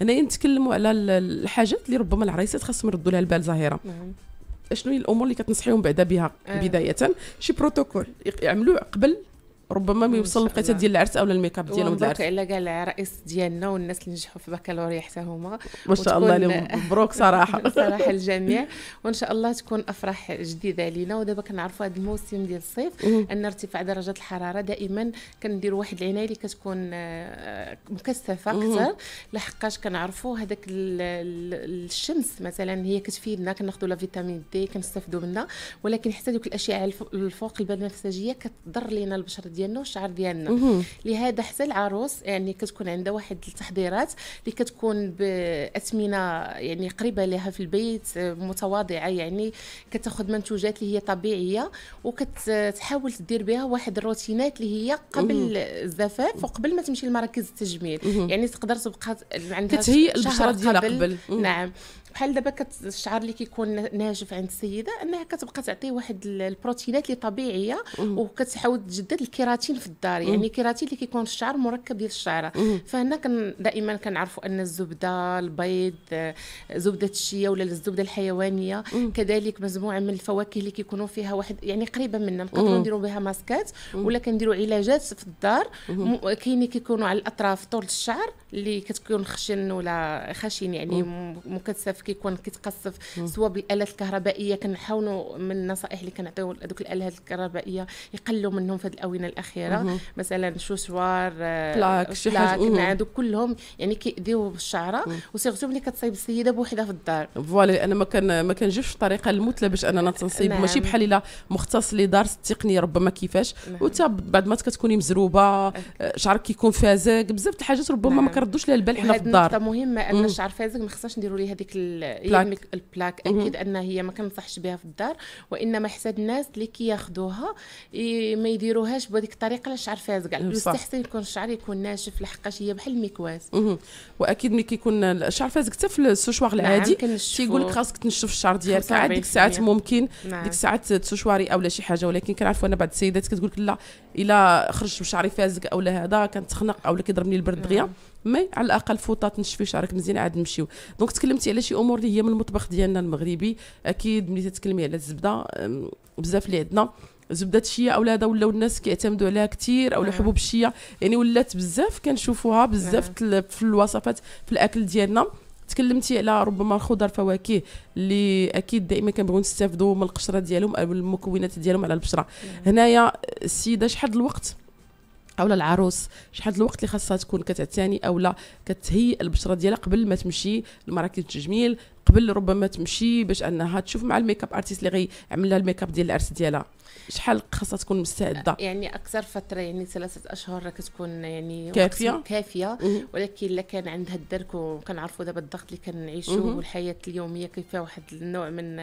هنايا نتكلموا على الحاجات اللي ربما العرايسات خاصهم يردوا لها البال ظاهره نعم. شنو هي الامور اللي كتنصحيهم بعدا بها آه. بدايه شي بروتوكول يعملوه قبل ربما ما يوصل الوقيته ديال العرس او الميكاب ديالهم مبروك على كاع العرائس ديالنا والناس اللي نجحوا في البكالوريا حتى هما ما شاء الله لهم مبروك صراحه صراحه الجميع وان شاء الله تكون افراح جديده علينا ودابا كنعرفوا هذا الموسم ديال الصيف ان ارتفاع درجات الحراره دائما كنديروا واحد العنايه اللي كتكون آه، مكثفه اكثر لحقاش كنعرفوا هذاك الشمس مثلا هي كتفيدنا كناخذوا لا فيتامين دي كنستافدوا منها ولكن حتى دوك الاشعه الفوق البنفسجيه كتضر لينا البشره ديالنا ديالنا والشعر ديالنا لهذا حتى العروس يعني كتكون عندها واحد التحضيرات اللي كتكون باثمنه يعني قريبه لها في البيت متواضعه يعني كتاخذ منتوجات اللي هي طبيعيه وكتحاول تدير بها واحد الروتينات اللي هي قبل الزفاف وقبل ما تمشي لمراكز التجميل يعني تقدر تبقى عندها كتهيئ البشره ديالها قبل نعم بحال دابا الشعر اللي كيكون ناجف عند السيده انها كتبقى تعطيه واحد البروتينات اللي طبيعيه وكتحاول تجدد الكيراتين في الدار يعني الكيراتين اللي كيكون في الشعر مركب ديال الشعره فهنا كان دائما كنعرفوا ان الزبده البيض زبده الشيا ولا الزبده الحيوانيه كذلك مجموعه من الفواكه اللي كيكونوا فيها واحد يعني قريبه منا نقدروا نديروا بها ماسكات ولا كنديروا علاجات في الدار كاين كيكونوا على الاطراف طول الشعر اللي كتكون خشن ولا خشن يعني مكثف كيكون كيتقصف سواء بالالات الكهربائيه كنحاولوا من النصائح اللي كنعطيو لهذوك الالات الكهربائيه يقللوا منهم في هذه الاونه الاخيره مثلا شوشوار آه، بلاك شي حاجه هذوك كلهم يعني كيأذيو بالشعره وسيرتو ملي كتصيب السيده بوحدها في الدار فوالا انا ما كان ما كنجيبش الطريقه المثلى باش اننا تنصيب نعم. ماشي بحال الا مختص اللي دارس التقنيه ربما كيفاش نعم. وتا بعد ما كتكوني مزروبه آه، شعرك كيكون فازك بزاف د الحاجات ربما نعم. ما كردوش لها البال حنا في الدار مهمه ان الشعر فازك ما خصناش نديروا ليه هذيك البلاك, البلاك اكيد ان هي ما كنصحش بها في الدار وانما حسد الناس اللي كياخذوها ما يديروهاش بهذيك الطريقه اللي الشعر فازق يستحسن يكون الشعر يكون ناشف لحقاش هي بحال المكواس واكيد ملي كيكون الشعر فيها حتى في السوشوار نعم، العادي تيقول لك خاصك تنشف الشعر ديالك عاد ديك الساعات ممكن نعم. ديك الساعات تسوشواري لا شي حاجه ولكن كنعرفوا انا بعض السيدات كتقول لك لا الا خرجت بشعري فازق لا هذا كنتخنق اولا كيضربني البرد دغيا نعم. مي على الاقل فوطات نشفي شعرك مزيان عاد نمشيو دونك تكلمتي على شي امور اللي هي من المطبخ ديالنا المغربي اكيد ملي تتكلمي على الزبده بزاف اللي عندنا زبده الشيه هذا ولاو الناس كيعتمدوا عليها كثير او حبوب نعم. الشيه يعني ولات بزاف كنشوفوها بزاف نعم. في الوصفات في الاكل ديالنا تكلمتي على ربما الخضر فواكه اللي اكيد دائما كنبغيو نستافدوا من القشره ديالهم او المكونات ديالهم على البشره نعم. هنايا السيده شحال الوقت او العروس شحال الوقت اللي خاصها تكون كتعتني او لا كتهيئ البشره ديالها قبل ما تمشي لمراكز التجميل قبل ربما تمشي باش انها تشوف مع الميك اب ارتيست اللي غيعمل لها الميك اب ديال العرس ديالها شحال خاصها تكون مستعده يعني اكثر فتره يعني ثلاثه اشهر كتكون يعني كافيه كافيه ولكن الا كان عندها الدرك وكنعرفوا دابا الضغط اللي كنعيشوا والحياه اليوميه كيفها واحد النوع من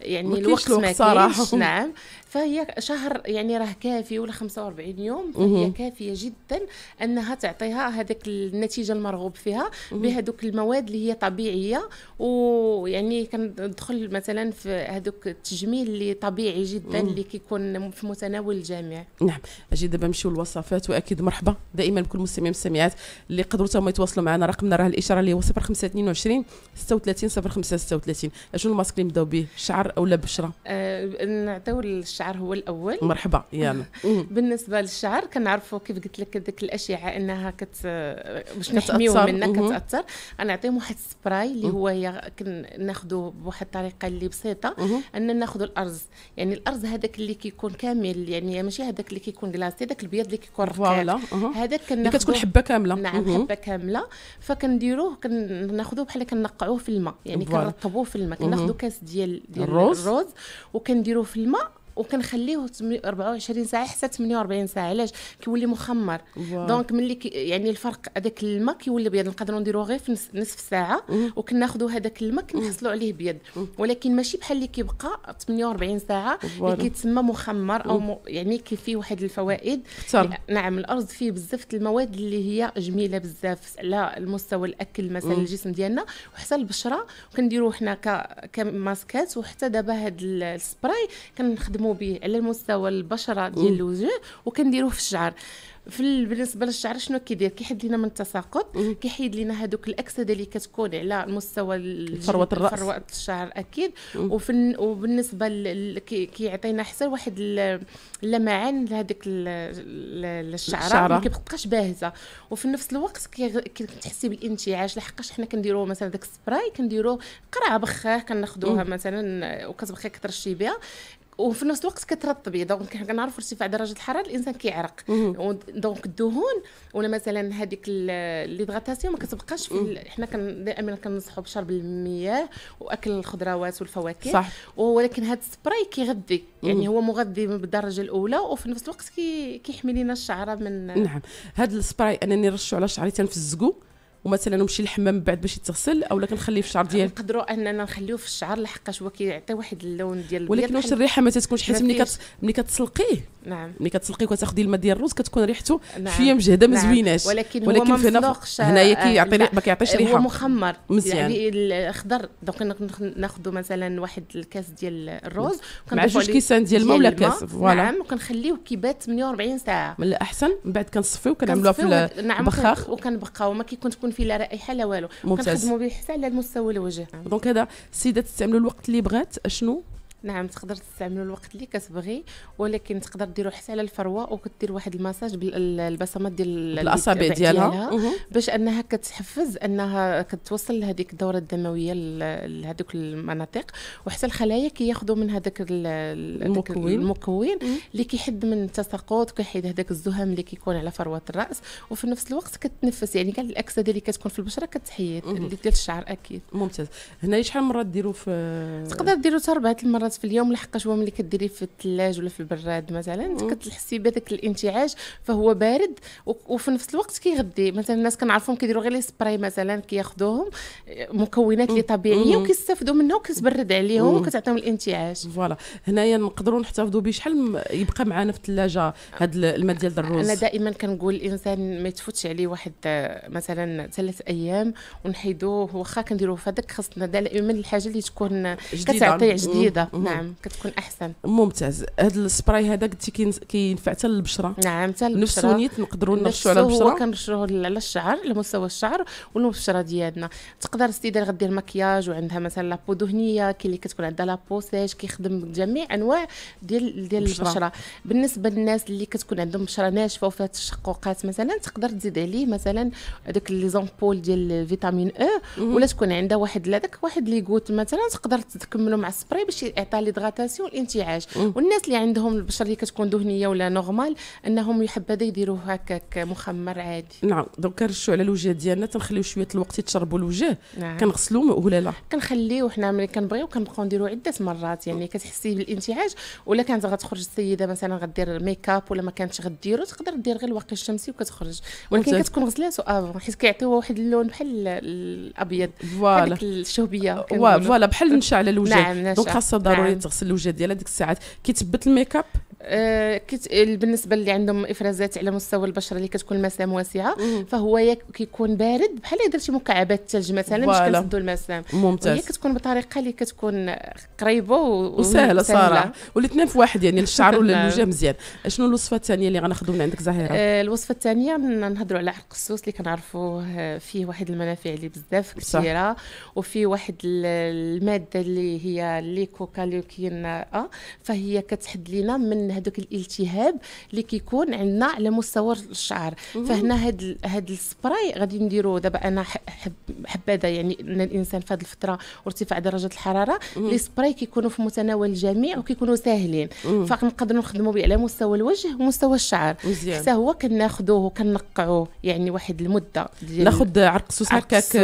يعني الوقت ما كاينش نعم فهي شهر يعني راه كافي ولا 45 يوم فهي كافيه جدا انها تعطيها هذاك النتيجه المرغوب فيها بهذوك المواد اللي هي طبيعيه و يعني كندخل مثلا في هذوك التجميل اللي طبيعي جدا اللي كيكون في متناول الجميع نعم اجي دابا نمشيو للوصفات واكيد مرحبا دائما بكل المستمعين والمستمعات اللي قدروا تما يتواصلوا معنا رقمنا راه الاشاره اللي هو 0522 36 05 36 شنو الماسك اللي نبداو به شعر ولا بشره آه نعطيو الشعر هو الاول مرحبا يلا بالنسبه للشعر كنعرفوا كيف قلت لك هذيك الاشعه انها كت باش نحميو منها كتاثر غنعطيهم واحد السبراي اللي هو هي ناخذه بواحد الطريقه اللي بسيطه ان ناخذ الارز يعني الارز هذاك اللي كيكون كامل يعني ماشي هذاك اللي كيكون كلاصي داك البيض اللي كيكون فوالا هذاك كناخذ كتكون حبه كامله نعم حبه كامله فكنديروه كناخذوه بحال كنقعوه في الماء يعني كنرطبوه في الماء كناخذ كاس ديال ديال الرز, الرز وكنديروه في الماء وكنخليه 24 ساعه حتى 48 ساعه علاش كيولي مخمر دونك ملي يعني الفرق هذاك الماء كيولي بيض نقدروا نديروه غير في نصف ساعه وكناخذوا هذاك الماء كنحصلوا عليه بيض ولكن ماشي بحال اللي كيبقى 48 ساعه اللي كيتسمى مخمر او م... يعني كي فيه واحد الفوائد كتر. يعني نعم الارز فيه بزاف المواد اللي هي جميله بزاف على المستوى الاكل مثلا الجسم ديالنا وحتى البشره وكنديروه حنا كماسكات وحتى دابا هذا السبراي كنخدموا نخدموا به على المستوى البشره ديال الوجه وكنديروه في الشعر في بالنسبه للشعر شنو كيدير كيحد لينا من التساقط كيحيد لينا هذوك الاكسده اللي كتكون على مستوى فروه الراس فروه الشعر اكيد وفي وبالنسبه كيعطينا كي حتى واحد اللمعان لهذيك الشعره ما كيبقاش باهزه وفي نفس الوقت كتحسي بالانتعاش لحقاش حنا كنديروا مثلا داك السبراي كنديروه قرعه بخاه كناخذوها مثلا وكتبقى كترشي بها وفي نفس الوقت كترطبي دونك حنا كنعرفوا ارتفاع درجه الحراره الانسان كيعرق دونك الدهون ولا مثلا هذيك ليدغاتاسيون ما كتبقاش في حنا دائما كننصحوا بشرب المياه واكل الخضروات والفواكه صح. ولكن هذا السبراي كيغذي يعني هو مغذي بالدرجه الاولى وفي نفس الوقت كيحمي لينا الشعره من نعم هذا السبراي انني نرشو على شعري تنفزقو ومثلا نمشي للحمام بعد باش يتغسل اولا كنخليه في الشعر ديالك نقدروا اننا نخليوه في الشعر لحقاش هو كيعطي واحد اللون ديال ولكن واش الريحه ما تتكونش حيت ملي كت... ملي كتسلقيه نعم ملي كتسلقيه وتاخدي الماء ديال الرز كتكون ريحته نعم. شويه مجهده ما نعم. زويناش ولكن, ولكن هو مسلوقش هنايا كيعطي ما كيعطيش ريحه هو مخمر مزيان يعني الاخضر دونك ناخذ مثلا واحد الكاس ديال الرز مع جوج كيسان ديال الماء ولا كاس فوالا نعم وكنخليه كيبات 48 ساعه من الاحسن من بعد كنصفيه وكنعملوه في نعم، البخاخ وكنبقاو ما كيكون تكون في لا رائحه لا والو ممتاز كنخدموا به حتى على المستوى الوجه دونك هذا السيده تستعملوا الوقت اللي بغات شنو نعم تقدر تستعملوا الوقت اللي كتبغي ولكن تقدر ديرو حتى على الفروه وكدير واحد المساج بالبصمات ديال الاصابع ديالها, ديالها باش انها كتحفز انها كتوصل لهذيك الدوره الدمويه لهذوك المناطق وحتى الخلايا كياخذوا من هذاك المكون المكون اللي كيحد من التساقط كيحيد هذاك الزهام اللي كيكون على فروه الراس وفي نفس الوقت كتنفس يعني كاع الاكسده اللي كتكون في البشره كتحيد ديال الشعر اكيد ممتاز هنا شحال مره ديروا في تقدر ديروا حتى اربعه المرات مرات في اليوم لحقاش هو ملي كديري في الثلاج ولا في البراد مثلا انت كتحسي بهذاك الانتعاش فهو بارد وفي نفس الوقت كيغذي مثلا الناس كنعرفهم كيديروا غير لي سبراي مثلا كياخذوهم آه، مكونات اللي طبيعيه وكيستافدوا منها وكتبرد عليهم وكتعطيهم الانتعاش فوالا هنايا نقدروا نحتفظوا به شحال يبقى معنا في الثلاجه هذا الماء ديال الروز انا دائما كنقول الانسان ما يتفوتش عليه واحد آه، مثلا ثلاث ايام ونحيدوه واخا كنديروه في هذاك خاصنا دائما الحاجه اللي تكون كتعطي جديده نعم كتكون احسن ممتاز هذا السبراي هذا قلتي كينفع حتى للبشره نعم حتى للبشره نفس نيت نقدروا نرشوا على البشره هو كنرشوه على الشعر على مستوى الشعر والبشره ديالنا تقدر السيده اللي غدير مكياج وعندها مثلا لابو دهنيه كاين اللي كتكون عندها لابو سيج كيخدم جميع انواع ديال ديال البشرة. بالنسبه للناس اللي كتكون عندهم بشره ناشفه وفيها تشققات مثلا تقدر تزيد عليه مثلا هذوك لي زامبول ديال فيتامين او ولا تكون عندها واحد لذاك واحد غوت مثلا تقدر تكملو مع السبراي باش يعطيها ليدغاتاسيون الانتعاش والناس اللي عندهم البشره اللي كتكون دهنيه ولا نورمال انهم يحب هذا يديروه هكاك مخمر عادي نعم دونك كنرشوا على الوجه ديالنا تنخليو شويه الوقت يتشربوا الوجه نعم. كنغسلوه ولا لا كنخليوه حنا ملي كنبغيو كنبقاو نديرو عده مرات يعني كتحسي بالانتعاش ولا كانت غتخرج السيده مثلا غدير ميكاب ولا ما كانتش غديرو تقدر دير غير الواقي الشمسي وكتخرج ولكن كتكون غسلاتو افون حيت كيعطيوها واحد اللون بحال الابيض فوالا الشهبيه فوالا بحال نشا على الوجه نعم دونك خاصه ضروري نعم. تغسل الوجه ديالها ديك الساعات كيتبت الميكاب آه، بالنسبه اللي عندهم افرازات على مستوى البشره اللي كتكون المسام واسعه فهو كيكون بارد بحال الا درتي مكعبات الثلج مثلا باش كنسدو المسام ممتاز كتكون بطريقه اللي كتكون قريبه وسهله صراحه والاثنين في واحد يعني للشعر ولا نعم. الوجه مزيان شنو الوصفه الثانيه اللي غناخذو من عندك زهيره آه، الوصفه الثانيه نهضروا على عرق السوس اللي كنعرفوه آه، فيه واحد المنافع اللي بزاف كثيره وفي واحد الماده اللي هي ليكوكاليوكين ا فهي كتحد لينا من من هذوك الالتهاب اللي كيكون عندنا على مستوى الشعر فهنا هاد هاد السبراي غادي نديرو دابا انا حب يعني ان الانسان في هذه الفتره وارتفاع درجه الحراره لي سبراي كيكونوا في متناول الجميع وكيكونوا ساهلين فنقدروا نخدموا به على مستوى الوجه ومستوى الشعر حتى هو كناخذوه وكنقعوه يعني واحد المده ناخذ عرق السوس هكاك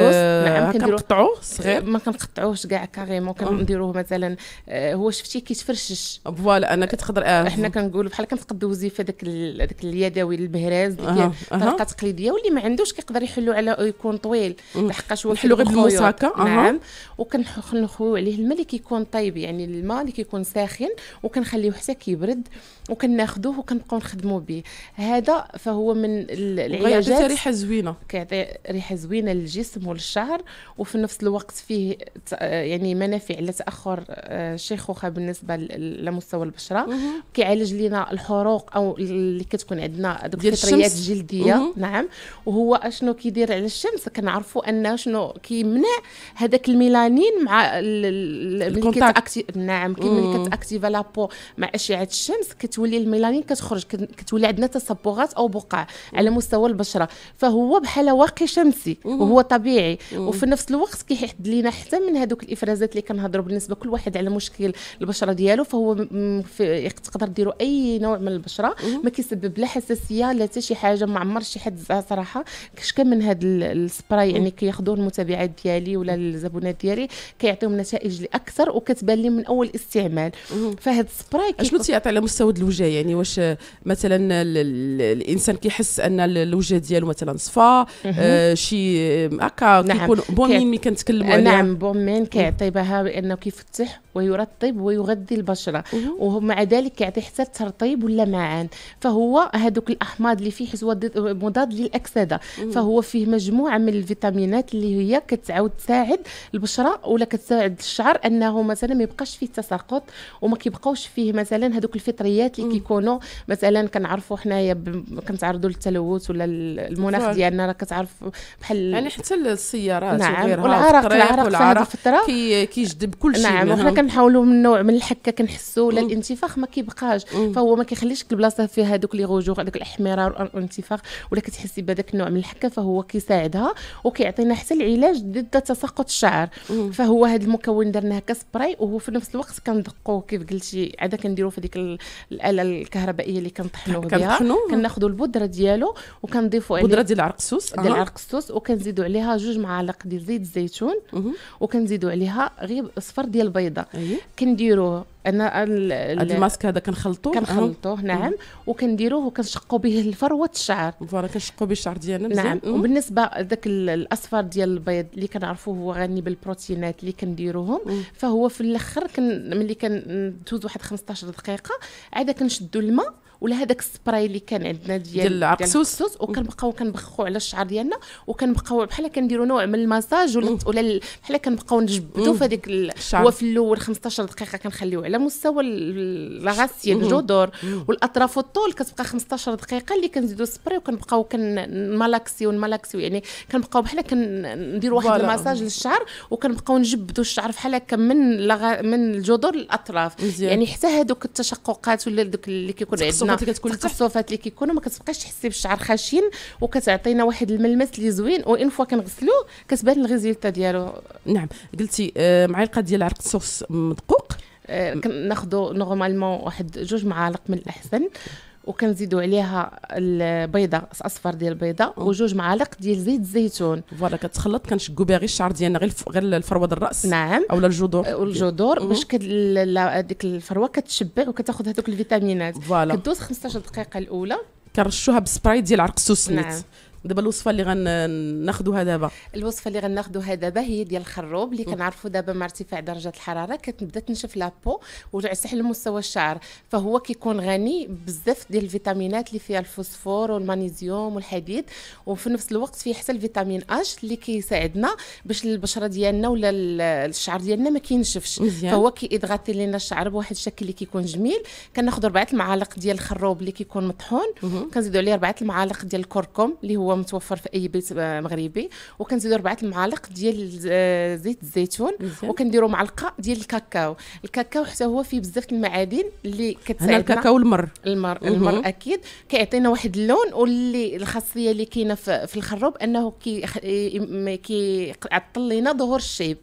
نعم كنقطعوه صغير ما كنقطعوهش كاع كاريمون كنديروه مثلا آه، هو شفتي كيتفرشش فوالا انا كتقدر اه حنا كنقولوا بحال دوزي في هذاك هذاك اليدوي البهراز ديك الطريقه التقليديه واللي ما عندوش كيقدر يحلو على يكون طويل لحقاش هو يحلو غير بالمساكه نعم وكنخويو عليه الماء اللي كيكون طايب يعني الماء اللي كيكون ساخن وكنخليوه حتى كيبرد وكناخذوه وكنبقاو نخدموا به هذا فهو من العلاجات ريحه زوينه كيعطي ريحه زوينه للجسم وللشعر وفي نفس الوقت فيه يعني منافع لتاخر الشيخوخه آه، بالنسبه لمستوى البشره كيعالج لنا الحروق او اللي كتكون عندنا الفطريات الجلديه مه. نعم وهو اشنو كيدير على الشمس كنعرفوا ان شنو كيمنع هذاك الميلانين مع ملي كتاكتيف نعم ملي كتاكتيفا لابو مع اشعه الشمس كتولي كتولي الميلانين كتخرج كتولي عندنا تصبغات او بقع على مستوى البشره فهو بحال واقي شمسي وهو طبيعي وفي نفس الوقت كيحد لينا حتى من هذوك الافرازات اللي كنهضروا بالنسبه كل واحد على مشكل البشره ديالو فهو تقدر ديروا اي نوع من البشره ما كيسبب لا حساسيه لا حتى شي حاجه ما عمر شي حد صراحه كشكا من هذا السبراي يعني كياخذوه المتابعات ديالي ولا الزبونات ديالي كيعطيهم نتائج اكثر وكتبان لي من اول استعمال فهاد السبراي شنو تيعطي على مستوى الوجه يعني واش آه، مثلا الانسان كيحس ان الوجه ديالو مثلا صفا آه شي آه، هكا نعم. كيكون بومين ملي كنتكلموا عليه نعم بومين كيعطي بها بانه كيفتح ويرطب ويغذي البشره ومع ذلك يعطي حتى الترطيب واللمعان فهو هذوك الاحماض اللي فيه حسوى مضاد للاكسده فهو فيه مجموعه من الفيتامينات اللي هي كتعاود تساعد البشره ولا كتساعد الشعر انه مثلا ما يبقاش فيه تساقط وما كيبقاوش فيه مثلا هذوك الفطريات اللي كيكونوا مثلا كنعرفوا حنايا كنتعرضوا للتلوث ولا المناخ ديالنا راه كتعرف بحال يعني حتى السيارات نعم وغيرها والعرق العرق في هذه الفتره كيجذب كل شيء نعم كنحاولوا من نوع من الحكه كنحسوا ولا الانتفاخ ما كيبقاش فهو ما كيخليش البلاصه فيها هذوك لي غوجور هذوك الاحمرار والانتفاخ ولا كتحسي بهذاك النوع من الحكه فهو كيساعدها وكيعطينا حتى العلاج ضد تساقط الشعر فهو هذا المكون درناه سبراي وهو في نفس الوقت كندقوه كيف قلتي عاده كنديروا في ديك الاله الكهربائيه اللي كنطحنوا بها كناخذوا البودره ديالو وكنضيفوا عليه البودره ديال العرقسوس ديال العرقسوس وكنزيدوا عليها جوج معالق ديال زيت الزيتون وكنزيدوا عليها غير صفر ديال البيضه أيه؟ كنديروه انا الماسك هذا كنخلطوه كنخلطوه أه. نعم وكنديروه وكنشقوا به الفروه الشعر فوالا كنشقوا به الشعر ديالنا نعم مم. أه. وبالنسبه داك الاصفر ديال البيض اللي كنعرفوه هو غني بالبروتينات اللي كنديروهم أه. فهو في الاخر كن ملي كندوز واحد 15 دقيقه عاد كنشدوا الماء ولا هذاك السبراي اللي كان عندنا ديال ديال وكنبقاو كنبخو على الشعر ديالنا وكنبقاو بحال كنديروا نوع من المساج ولا ولا بحال كنبقاو نجبدوا في هذيك هو في الاول 15 دقيقه كنخليوه على مستوى لاغاسيا الجذور والاطراف والطول كتبقى 15 دقيقه اللي كنزيدوا السبراي وكنبقاو كنملاكسيو نملاكسيو يعني كنبقاو بحال كندير واحد المساج للشعر وكنبقاو نجبدوا الشعر بحال هكا من من الجذور للاطراف يعني حتى هذوك التشققات ولا دوك اللي كيكون عندنا كتكون التحصوفات اللي كيكونوا ما كتبقاش تحسي بالشعر خشين وكتعطينا واحد الملمس اللي زوين وان فوا كنغسلوه كتبان الغيزيلتا ديالو نعم قلتي آه معلقه ديال عرق الصوص مدقوق آه، كناخذوا نورمالمون واحد جوج معالق من الاحسن وكنزيدوا عليها البيضه الاصفر ديال البيضه وجوج معالق ديال زيت الزيتون فوالا كتخلط كنشكو بها غير الشعر ديالنا غير غير الفروه ديال الراس نعم اولا الجذور الجذور باش هذيك الفروه كتشبع وكتاخذ هذوك الفيتامينات فوالا كدوز 15 دقيقه الاولى كنرشوها بسبراي ديال عرق السوسنيت نعم. دابا الوصفه اللي غناخذوها دابا الوصفه اللي غناخذوها دابا هي ديال الخروب اللي كنعرفوا دابا مع ارتفاع درجه الحراره كتبدا تنشف لابو وتعسح لمستوى الشعر فهو كيكون غني بزاف ديال الفيتامينات اللي فيها الفوسفور والمغنيسيوم والحديد وفي نفس الوقت فيه حتى الفيتامين اش اللي كيساعدنا باش البشره ديالنا ولا الشعر ديالنا ما كينشفش فهو كيضغطي لنا الشعر بواحد الشكل اللي كيكون جميل كناخذ ربعه المعالق ديال الخروب اللي كيكون مطحون كنزيدوا عليه ربعه المعالق ديال الكركم اللي هو متوفر في اي بيت مغربي وكنزيدو ربعه المعالق ديال آه، زيت الزيتون وكنديروا معلقه ديال الكاكاو الكاكاو حتى هو فيه بزاف المعادن اللي كتساعدنا الكاكاو المر المر المر اكيد كيعطينا واحد اللون واللي الخاصيه اللي كاينه في الخروب انه كيعطل لينا ظهور الشيب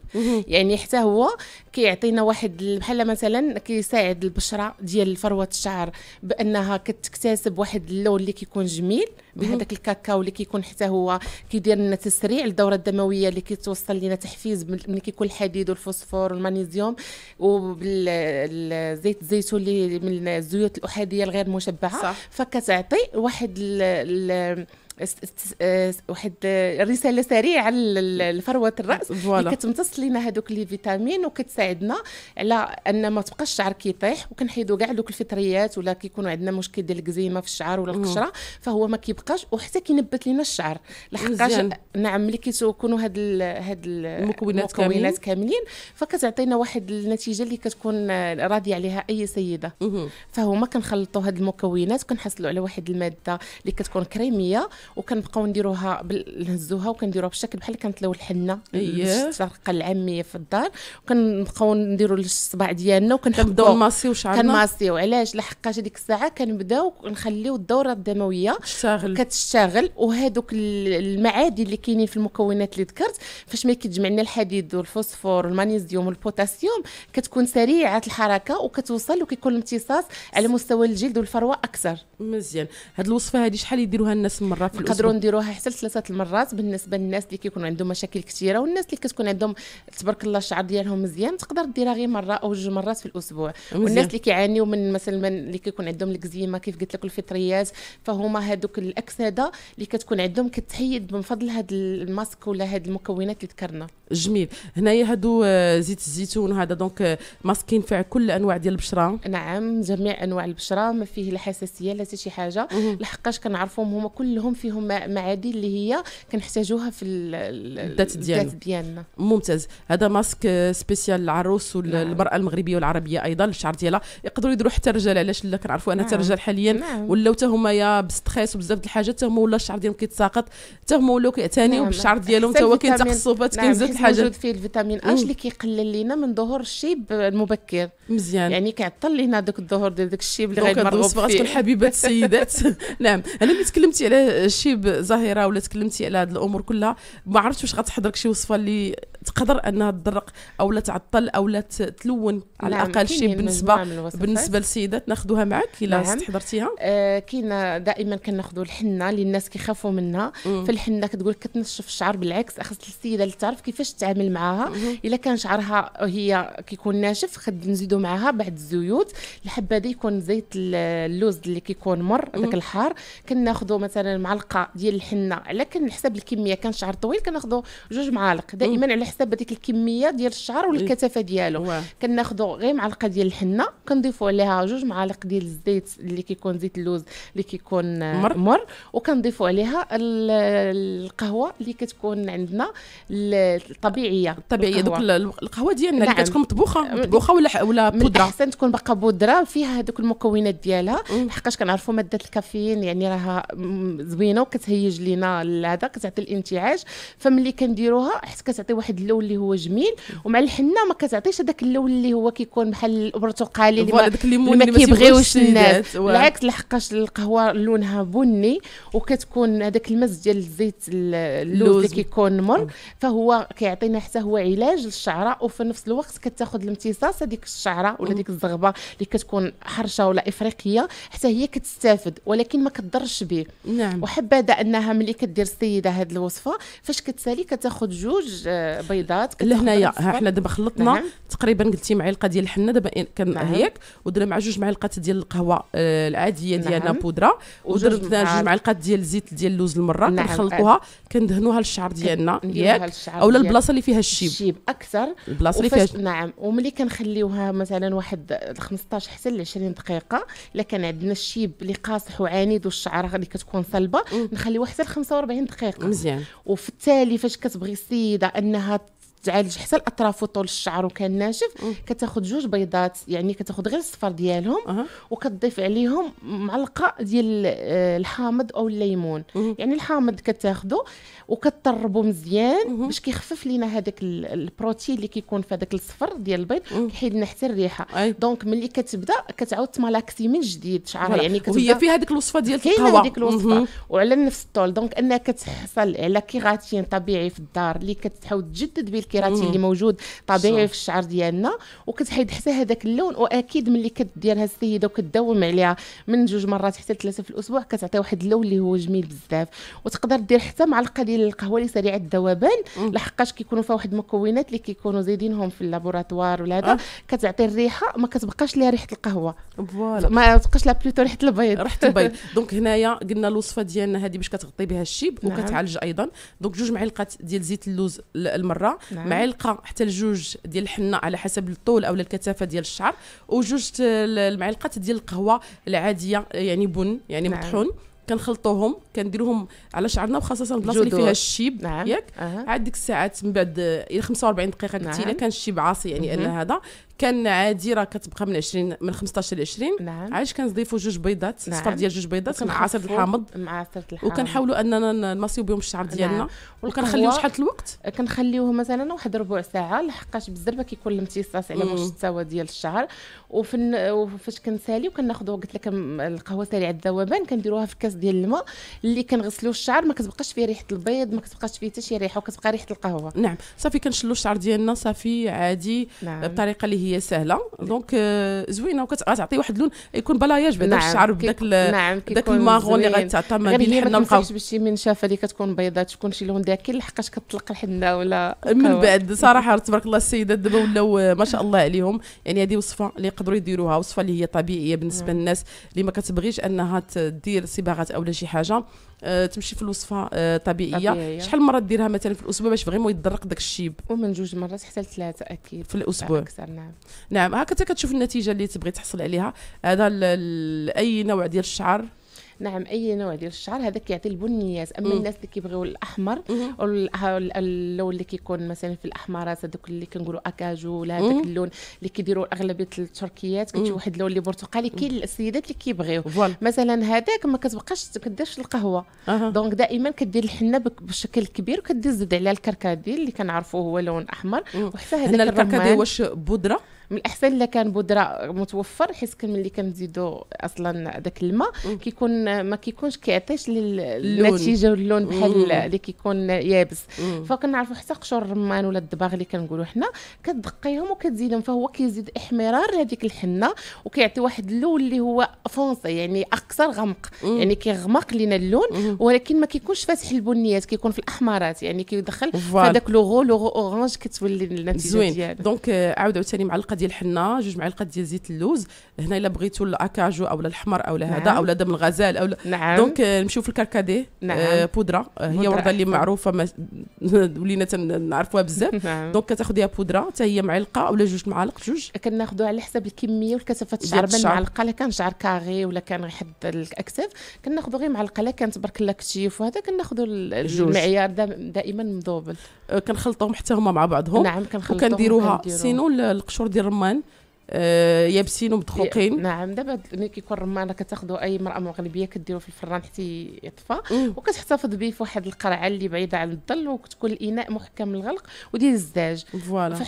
يعني حتى هو كيعطينا واحد بحال مثلا كيساعد البشره ديال فروه الشعر بانها كتكتسب واحد اللون اللي كيكون جميل بهذاك الكاكاو اللي كيكون حتى هو كيدير لنا تسريع الدوره الدمويه اللي كتوصل لنا تحفيز ملي كيكون الحديد والفوسفور والمغنيسيوم وبالزيت الزيتون اللي من الزيوت الاحاديه الغير مشبعه فكتعطي واحد واحد رساله سريعه لفروه الراس اللي كتمتص لنا هذوك لي فيتامين وكتساعدنا على ان ما تبقاش الشعر كيطيح وكنحيدوا كاع دوك الفطريات ولا كيكونوا عندنا مشكل ديال الكزيمه في الشعر ولا القشره فهو ما كيبقاش وحتى كينبت لنا الشعر لحقاش نعم ملي كيكونوا هاد ال هاد المكونات, المكونات كاملين فكتعطينا واحد النتيجه اللي كتكون راضيه عليها اي سيده فهما كنخلطوا هاد المكونات وكنحصلوا على واحد الماده اللي كتكون كريميه وكنبقاو نديروها نهزوها وكنديروها بشكل بحال كنتلاو الحنه إيه. الشرقه العاميه في الدار وكنبقاو نديروا الصباع ديالنا وكنبداو نماسيو شعرنا كنماسيو علاش لحقاش هذيك الساعه كنبداو نخليو الدوره الدمويه تشتغل كتشتغل وهذوك المعادن اللي كاينين في المكونات اللي ذكرت فاش ما كيتجمع لنا الحديد والفوسفور والمغنيسيوم والبوتاسيوم كتكون سريعه الحركه وكتوصل وكيكون الامتصاص على مستوى الجلد والفروه اكثر مزيان هاد الوصفه هادي شحال يديروها الناس مره في نقدروا نديروها حتى لثلاثه المرات بالنسبه للناس اللي كيكونوا عندهم مشاكل كثيره والناس اللي كتكون عندهم تبارك الله الشعر ديالهم مزيان تقدر ديرها غير مره او جوج مرات في الاسبوع مزيان. والناس اللي كيعانيوا من مثلا من اللي كيكون عندهم الكزيما كيف قلت لك الفطريات فهما هذوك الاكسده اللي كتكون عندهم كتحيد من فضل هذا الماسك ولا هاد المكونات اللي ذكرنا جميل هنايا هادو آه، زيت الزيتون وهذا دونك آه، ماسك ينفع كل انواع ديال البشره نعم جميع انواع البشره ما فيه لا حساسيه لا حتى شي حاجه لحقاش كنعرفوهم هما كلهم فيهم معادن اللي هي كنحتاجوها في الذات ديالنا ديالنا ممتاز هذا ماسك سبيسيال للعروس والمراه نعم. المغربيه والعربيه ايضا الشعر ديالها يقدروا يديروا حتى الرجال علاش لا كنعرفوا ان حتى الرجال نعم. حاليا نعم. ولاو حتى هما يا بستريس وبزاف د الحاجات حتى هما ولا الشعر ديالهم كيتساقط حتى هما ولاو كيعتنيو بالشعر ديالهم حتى هو كاين تقصفات كاين بزاف الحاجات موجود فيه الفيتامين ا اللي كيقلل لينا من ظهور الشيب المبكر مزيان يعني كيعطل لينا ذاك الظهور ديال داك الشيب اللي غير مرغوب فيه حبيبات السيدات نعم انا ملي تكلمتي على شي بظاهره ولا تكلمتي على هذه الامور كلها ما عرفتش واش غتحضرك شي وصفه اللي تقدر انها تضرق او لا تعطل او لا تلون على نعم، الاقل شيء بالنسبه بالنسبه للسيدات ناخذوها معك الا نعم. استحضرتيها آه كاين دائما كناخذوا الحنه اللي الناس كيخافوا منها فالحنه كتقول كتنشف الشعر بالعكس خاص السيده اللي تعرف كيفاش تتعامل معاها الا كان شعرها هي كيكون ناشف نزيدو معاها بعض الزيوت الحبه يكون زيت اللوز اللي كيكون مر داك الحار كناخذوا مثلا معلقه ديال الحنه على كنحسب الكميه كان شعر طويل كناخذوا جوج معالق دائما على حسب هذيك الكميه ديال الشعر والكثافه ديالو إيه. كناخذوا غير معلقه ديال الحنه كنضيفوا عليها جوج معالق ديال الزيت اللي كيكون زيت اللوز اللي كيكون مر, مر. وكنضيفوا عليها القهوه اللي كتكون عندنا الطبيعيه الطبيعيه دوك القهوه ديالنا نعم. اللي كتكون مطبوخه مطبوخه ولا ولا بودره احسن تكون باقا بودره فيها هذوك المكونات ديالها حقاش كنعرفوا ماده الكافيين يعني راها زوينه وكتهيج لينا هذا كتعطي الانتعاش فملي كنديروها حيت كتعطي واحد اللون اللي هو جميل ومع الحنه ما كتعطيش هذاك اللون اللي هو كيكون بحال البرتقالي اللي ما, ما كيبغيوش الناس بالعكس لحقاش القهوه لونها بني وكتكون هذاك المز ديال الزيت اللوز اللي كيكون مر فهو كيعطينا حتى هو علاج للشعره وفي نفس الوقت كتاخذ الامتصاص هذيك الشعره ولا ديك الزغبه اللي كتكون حرشه ولا افريقيه حتى هي كتستافد ولكن ما كتضرش به نعم وحبذا انها ملي كدير السيده هذه الوصفه فاش كتسالي كتاخذ جوج آه، البيضات لهنايا حنا دابا خلطنا نعم. تقريبا قلتي معلقه ديال الحنه دابا كان نعم. هيك ودرنا مع جوج معلقات ديال القهوه آه، العاديه ديالنا نعم. بودره ودرنا جوج معلقات ديال الزيت ديال اللوز المره كنخلطوها كندهنوها للشعر ديالنا ياك اولا البلاصه اللي فيها الشيب الشيب اكثر البلاصه اللي فيها نعم وملي كنخليوها مثلا واحد 15 حتى ل 20 دقيقه الا كان عندنا الشيب اللي قاصح وعنيد والشعر اللي كتكون صلبه نخليوها حتى ل 45 دقيقه مزيان وفي التالي فاش كتبغي السيده انها تعالج حتى الاطراف وطول الشعر وكان ناشف كتاخذ جوج بيضات يعني كتاخذ غير الصفر ديالهم أه. وكتضيف عليهم معلقه ديال آه، الحامض او الليمون أه. يعني الحامض كتاخذه وكتطربو مزيان أه. باش كيخفف لينا هذاك البروتين اللي كيكون في هذاك الصفر ديال البيض كيحيد لنا حتى الريحه دونك ملي كتبدا كتعاود تملاكسي من جديد شعرها يعني كتبدا وهي فيها هذيك الوصفه ديال القهوه كاينه هذيك الوصفه وعلى نفس الطول دونك انها كتحصل على كيغاتين طبيعي في الدار اللي كتحاول تجدد به الكيراتين اللي موجود طبيعي في الشعر ديالنا وكتحيد حتى هذاك اللون واكيد ملي كديرها السيده وكداوم عليها من جوج مرات حتى ثلاثه في الاسبوع كتعطي واحد اللون اللي هو جميل بزاف وتقدر دير حتى معلقه ديال القهوه اللي سريعه الذوبان لحقاش كيكونوا فيها واحد المكونات اللي كيكونوا زايدينهم في اللابوراتوار ولا هذا أه. كتعطي الريحه ما كتبقاش ليها ريحه القهوه فوالا ما تبقاش لها بلوتو ريحه البيض ريحه البيض دونك هنايا قلنا الوصفه ديالنا هذه باش كتغطي بها الشيب نعم. وكتعالج ايضا دونك جوج معلقات ديال زيت اللوز المره نعم. معلقه نعم. حتى لجوج ديال الحنه على حسب الطول او الكثافه ديال الشعر وجوج المعلقات ديال القهوه العاديه يعني بن يعني نعم. مطحون كنخلطوهم كنديروهم على شعرنا وخاصه البلاصه اللي فيها الشيب نعم. ياك أه. عاد ديك الساعات من بعد الى 45 دقيقه قلتي نعم. كان الشيب عاصي يعني ان هذا كان عادي راه كتبقى من 20 من 15 ل 20 نعم علاش كنضيفوا جوج بيضات نعم. صفر ديال جوج بيضات مع عصير الحامض مع عصير الحامض وكنحاولوا اننا نمصيو بهم الشعر نعم. ديالنا نعم. وكنخليو شحال الوقت كنخليوه مثلا واحد ربع ساعه لحقاش بالزربه كيكون الامتصاص على مستوى ديال الشعر وفن وفاش كنسالي وكناخذ قلت لك القهوه سريعه الذوبان كنديروها في كاس ديال الماء اللي كنغسلوا الشعر ما كتبقاش فيه ريحه البيض ما كتبقاش فيه حتى شي ريحه وكتبقى ريحه القهوه نعم صافي كنشلوا الشعر ديالنا صافي عادي نعم. بطريقه اللي هي هي سهله دونك آه، زوينه وكتعطي واحد اللون يكون بلاياج بعدا نعم. الشعر بداك نعم داك الماغون اللي غيتعطى ما بين الحنه ما والقهوه بشي منشفه اللي كتكون بيضاء تكون شي لون داكل لحقاش كتطلق الحنه ولا من بعد صراحه تبارك الله السيدات دابا ولاو آه، ما شاء الله عليهم يعني هذه وصفه اللي يقدروا يديروها وصفه اللي هي طبيعيه بالنسبه نعم. للناس اللي ما كتبغيش انها تدير صباغات او لا شي حاجه آه، تمشي في الوصفه آه، طبيعيه, طبيعية. شحال مره ديرها مثلا في الاسبوع باش فريمون يتدرق داك الشيب ومن جوج مرات حتى لثلاثه اكيد في الاسبوع اكثر نعم نعم هكا كتشوف النتيجه اللي تبغي تحصل عليها هذا اي نوع ديال الشعر نعم اي نوع ديال الشعر هذاك يعطي البنيات اما الناس اللي كيبغيو الاحمر اللون اللي كيكون مثلا في الاحمرات هذوك اللي كنقولوا اكاجو ولا هذاك اللون اللي كيديروا اغلبيه التركيات كتشوف واحد اللون اللي برتقالي كاين السيدات اللي كيبغيوه مثلا هذاك ما كتبقاش كديرش القهوه أه. دونك دائما كدير الحنه بشكل كبير وكدير زد عليها الكركدي اللي كنعرفوه هو لون احمر وحتى هذاك الكركدي واش بودره من الاحسن الا كان بودره متوفر حيت ملي كنزيدو اصلا داك الماء كيكون ما كيكونش كيعطيش النتيجه واللون بحال اللي كيكون يابس فكنعرفوا حتى قشور الرمان ولا الدباغ اللي كنقولوا حنا كتدقيهم وكتزيدهم فهو كيزيد احمرار هذيك الحنه وكيعطي واحد اللون اللي هو فونسي يعني اكثر غمق مم. يعني كيغمق لينا اللون ولكن ما كيكونش فاتح البنيات كيكون في الاحمرات يعني كيدخل فداك لوغو لوغو اورانج كتولي النتيجه زوين ديالو دونك euh, عاود عاوتاني معلقه ديال الحنه جوج معالق ديال زيت اللوز هنا الا بغيتوا الاكاجو او الاحمر او نعم. هذا او دم الغزال او نعم. دونك آه، نمشيو في الكركدي نعم. آه بودره آه، هي ورده اللي معروفه ما ولينا تنعرفوها بزاف نعم. دونك كتاخذيها بودره حتى هي معلقه ولا جوج معالق جوج كناخذوها على حسب الكميه والكثافه الشعر من معلقه إلا كان شعر كاغي ولا كان غير حد الاكتاف كناخذوا غير معلقه إلا كانت برك لاكتيف وهذا كناخذوا المعيار دائما مضوبل آه، كنخلطوهم حتى هما مع بعضهم نعم كنخلطوهم وكنديروها سينو القشور ديال الرمان آه يابسين ومدخوقين نعم دابا ملي كيكون الرمان كتاخذوا اي مراه مغربيه كديرو في الفران حتى يطفى وكتحتفظ به في واحد القرعه اللي بعيده عن الظل وكتكون الاناء محكم الغلق وديال الزاج فوالا